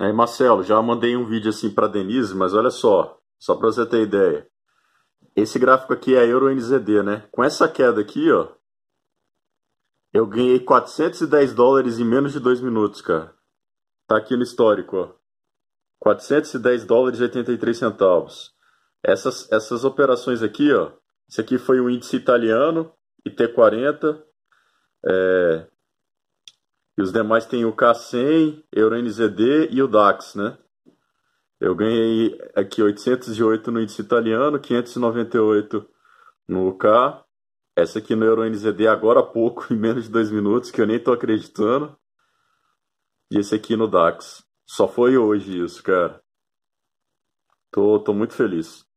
Aí, Marcelo, já mandei um vídeo assim para Denise, mas olha só, só para você ter ideia. Esse gráfico aqui é Euro NZD, né? Com essa queda aqui, ó, eu ganhei 410 dólares em menos de dois minutos, cara. Tá aqui no histórico, ó. 410 dólares e 83 centavos. Essas, essas operações aqui, ó. Esse aqui foi o índice italiano, IT40. É, e os demais tem o K100, EuroNZD e o DAX, né? Eu ganhei aqui 808 no índice italiano, 598 no K. Essa aqui no EuroNZD agora há pouco, em menos de dois minutos, que eu nem tô acreditando. E esse aqui no DAX. Só foi hoje isso, cara. Tô, tô muito feliz.